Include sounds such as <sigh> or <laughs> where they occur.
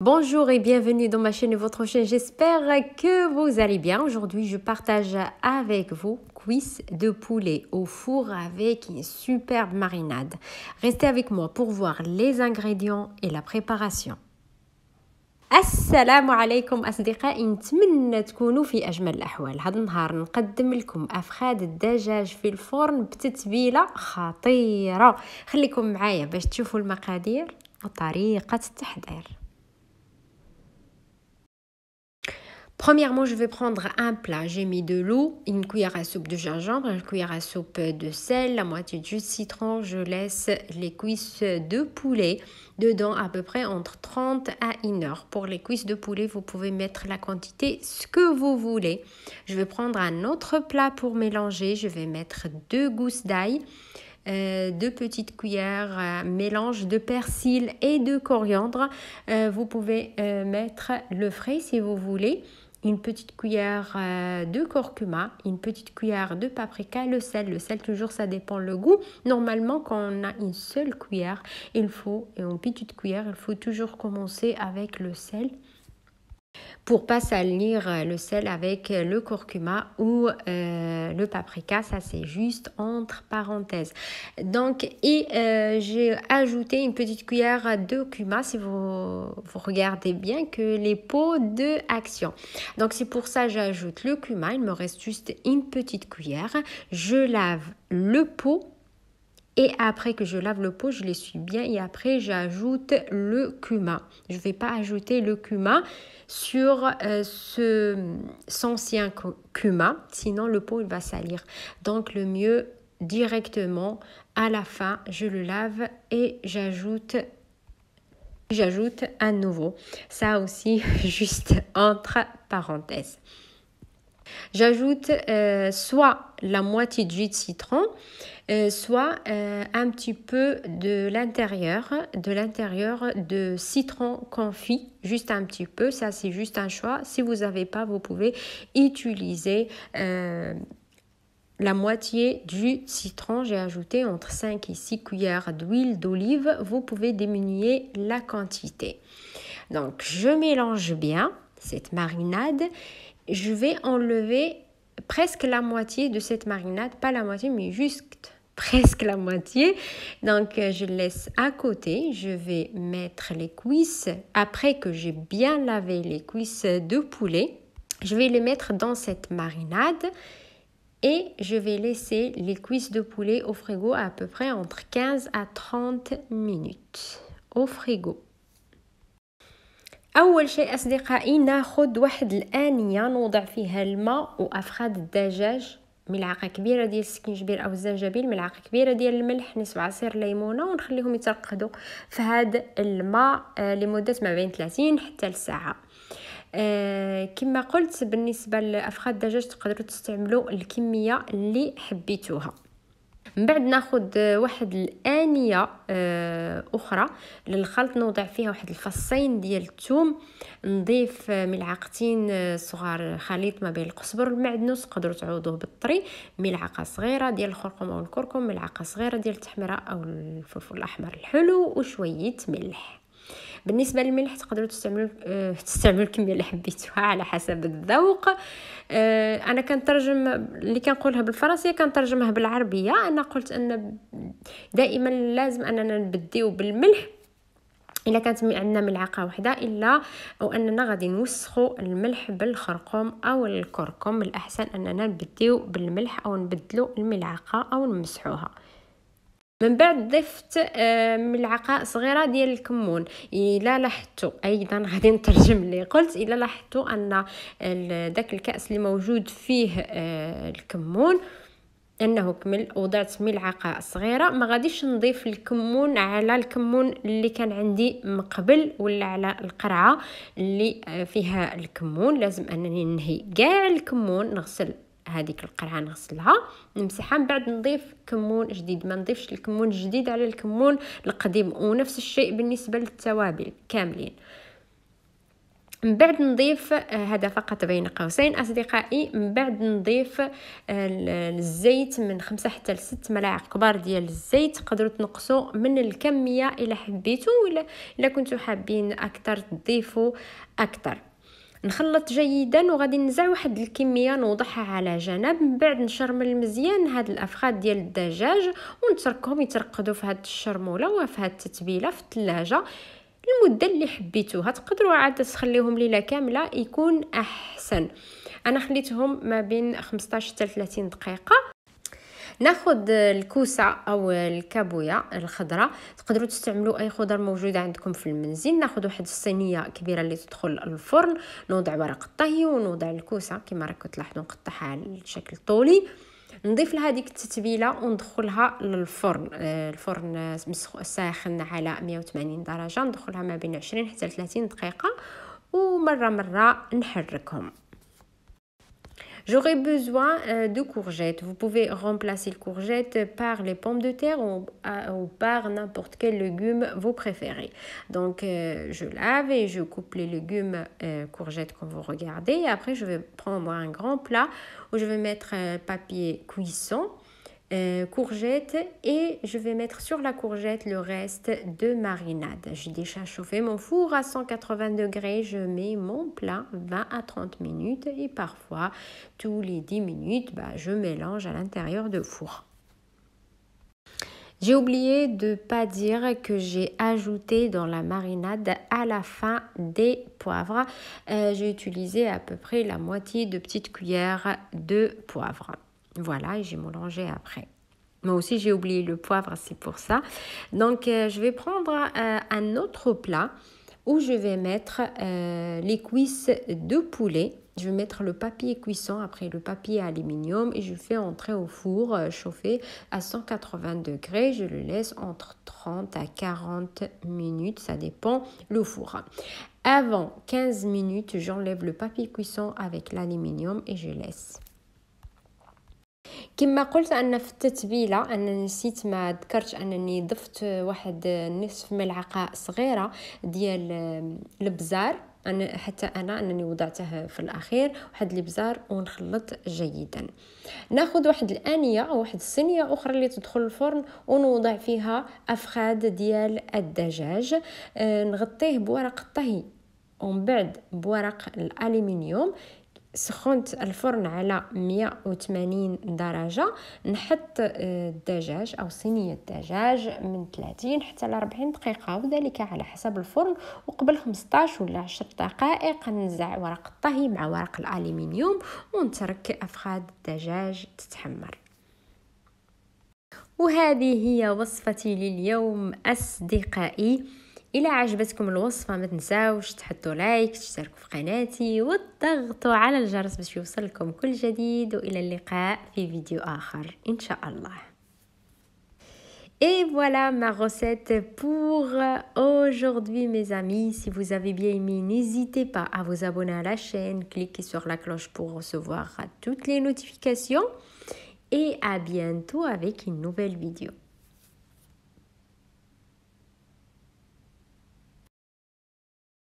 Bonjour et bienvenue dans ma chaîne et votre chaîne. J'espère que vous allez bien. Aujourd'hui, je partage avec vous cuisses de poulet au four avec une superbe marinade. Restez avec moi pour voir les ingrédients et la préparation. Assalamu السلام عليكم أصدقائي نتمنى تكونوا في أجمل الأحوال هذا النهار نقدم لكم أفخاد الدجاج في الفرن بتتبيلة خطيرة خليكم معايا باش تشوفوا المقادير وطريقة التحضير Premièrement, je vais prendre un plat. J'ai mis de l'eau, une cuillère à soupe de gingembre, une cuillère à soupe de sel, la moitié de citron. Je laisse les cuisses de poulet dedans à peu près entre 30 à 1 heure. Pour les cuisses de poulet, vous pouvez mettre la quantité ce que vous voulez. Je vais prendre un autre plat pour mélanger. Je vais mettre deux gousses d'ail. Euh, deux petites cuillères euh, mélange de persil et de coriandre. Euh, vous pouvez mettre le frais si vous voulez une petite cuillère euh, de curcuma, une petite cuillère de paprika, le sel. Le sel, toujours, ça dépend le goût. Normalement, quand on a une seule cuillère, il faut, et une petite cuillère, il faut toujours commencer avec le sel pour pas salir euh, le sel avec euh, le curcuma ou euh, le paprika, ça c'est juste entre parenthèses. Donc et j'ai ajouté une petite cuillère de curcuma si vous, vous, regardez bien que les pots de action. Donc c'est pour ça j'ajoute le curcuma, il me reste juste une petite cuillère, je lave le pot et après que je lave le pot, je l'essuie bien et après j'ajoute le cumin. Je ne vais pas ajouter le cumin sur euh, ce, ancien cumin, sinon le pot il va salir. Donc le mieux directement à la fin, je le lave et j'ajoute j'ajoute un nouveau. Ça aussi <laughs> juste entre parenthèses. J'ajoute euh, soit la moitié de jus de citron, euh, soit euh, un petit peu de l'intérieur, de l'intérieur de citron confit, juste un petit peu. Ça, c'est juste un choix. Si vous n'avez pas, vous pouvez utiliser euh, la moitié du citron, j'ai ajouté entre 5 et 6 cuillères d'huile d'olive. Vous pouvez diminuer la quantité. Donc, je mélange bien cette marinade. Je vais enlever presque la moitié de cette marinade, pas la moitié, mais juste presque la moitié. Donc euh, je laisse à côté. Je vais mettre les cuisses. Après que j'ai bien lavé les cuisses de poulet, je vais les mettre dans cette marinade et je vais laisser les cuisses de poulet au frigo à, peu près entre 15 à 30 minutes au frigo. ملعقه كبيره ديال السكنجبير او الزنجبيل ملعقه كبيره ديال الملح نصف عصير ليمونه ونخليهم يترقدوا في هذا الماء آه، لمده ما بين 30 حتى لساعه آه كما قلت بالنسبه لافخاذ الدجاج تقدروا تستعملوا الكميه اللي حبيتوها من بعد ناخد واحد الانيه آه، اخرى للخلط نوضع فيها واحد الفصين ديال الثوم نضيف آه، ملعقتين آه، صغار خليط ما بين القزبر والمعدنوس تقدروا تعوضوه بالطري ملعقه صغيره ديال الخرقوم او الكركم ملعقه صغيره ديال التحميره او الفلفل الاحمر الحلو وشويه ملح بالنسبه للملح تقدروا تستعملوا آه، تستعملوا الكميه اللي حبيتوها <laughs> على حسب الذوق آه، انا كنترجم اللي كنقولها بالفرنسيه كنترجمها بالعربيه انا قلت ان دائما لازم اننا نبديو بالملح الا كانت عندنا ملعقه واحده الا او اننا غادي نوسخوا الملح بالخرقوم او الكركم الاحسن اننا نبديو بالملح او نبدلو الملعقه او نمسحوها من بعد ضفت آه، ملعقه صغيره ديال الكمون الا لاحظتوا ايضا غادي <laughs> نترجم اللي قلت الا لاحظتوا ان داك الكاس اللي موجود فيه آه، الكمون انه كمل وضعت ملعقه صغيره ما غاديش نضيف الكمون على الكمون اللي كان عندي من قبل ولا على القرعه اللي آه، فيها الكمون لازم انني نهي كاع الكمون نغسل هذيك القرعه نغسلها نمسحها من بعد نضيف كمون جديد ما نضيفش الكمون الجديد على الكمون القديم ونفس الشيء بالنسبه للتوابل كاملين من بعد نضيف آه، هذا فقط بين قوسين اصدقائي من بعد نضيف آه، الزيت من خمسة حتى لست ملاعق كبار ديال الزيت تقدروا تنقصوا من الكميه الا حبيتوا ولا الا كنتوا حابين اكثر تضيفوا اكثر نخلط جيدا وغادي نزع واحد الكميه نوضعها على جنب من بعد نشرمل مزيان هاد الافخاد ديال الدجاج ونتركهم يترقدوا في هاد الشرموله وفي هاد التتبيله في الثلاجه المده اللي حبيتوها تقدروا عاد تخليهم ليله كامله يكون احسن انا خليتهم ما بين 15 حتى 30 دقيقه ناخذ الكوسه او الكابويا الخضراء تقدروا تستعملوا اي خضر موجوده عندكم في المنزل ناخذ واحد الصينيه كبيره اللي تدخل الفرن نوضع ورق الطهي ونوضع الكوسه كما راكم تلاحظوا نقطعها على شكل طولي نضيف لها ديك التتبيله وندخلها للفرن آه، الفرن ساخن على 180 درجه ندخلها ما بين 20 حتى 30 دقيقه ومره مره نحركهم J'aurai besoin euh, de courgettes. Vous pouvez remplacer les courgettes par les pommes de terre euh, ou, par n'importe quel légume vous préférez. Donc, euh, je lave et je coupe les légumes courgettes comme vous regardez. après, je vais prendre un grand plat où je vais mettre un papier cuisson. Courgette euh, courgettes et je vais mettre sur la courgette le reste de marinade. J'ai déjà chauffé mon four à 180 degrés, je mets mon plat 20 à 30 minutes et parfois tous les 10 minutes bah, je mélange à l'intérieur de four. J'ai oublié de pas dire que j'ai ajouté dans la marinade à la fin des poivres. Euh, j'ai utilisé à peu près la moitié de petites cuillères de poivre. Voilà, et j'ai mélangé après. Moi aussi, j'ai oublié le poivre, c'est pour ça. Donc, euh, je vais prendre euh, un autre plat où je vais mettre euh, les cuisses de poulet. Je vais mettre le papier cuisson, après le papier aluminium, et je fais entrer au four chauffé à 180 degrés. Je le laisse entre 30 à 40 minutes, ça dépend le four. Avant 15 minutes, j'enlève le papier cuisson avec l'aluminium et je laisse. كما قلت أن في التتبيلة أنا نسيت ما ذكرت أنني ضفت واحد نصف ملعقة صغيرة ديال البزار أنا حتى أنا أنني وضعته في الأخير واحد البزار ونخلط جيدا ناخذ واحد الآنية أو واحد الصينية أخرى اللي تدخل الفرن ونوضع فيها أفخاد ديال الدجاج آه، نغطيه بورق الطهي ومن بعد بورق الالومنيوم سخنت الفرن على 180 درجة نحط آه، الدجاج أو صينية الدجاج من 30 حتى 40 دقيقة وذلك على حسب الفرن وقبل 15 ولا 10 دقائق نزع ورق الطهي مع ورق الألمنيوم ونترك أفخاد الدجاج تتحمر وهذه هي وصفتي لليوم أصدقائي Et voilà ma recette pour aujourd'hui mes amis. Si vous avez bien aimé, n'hésitez pas à vous abonner à la chaîne, cliquez sur la cloche pour recevoir toutes les notifications et à bientôt avec une nouvelle vidéo.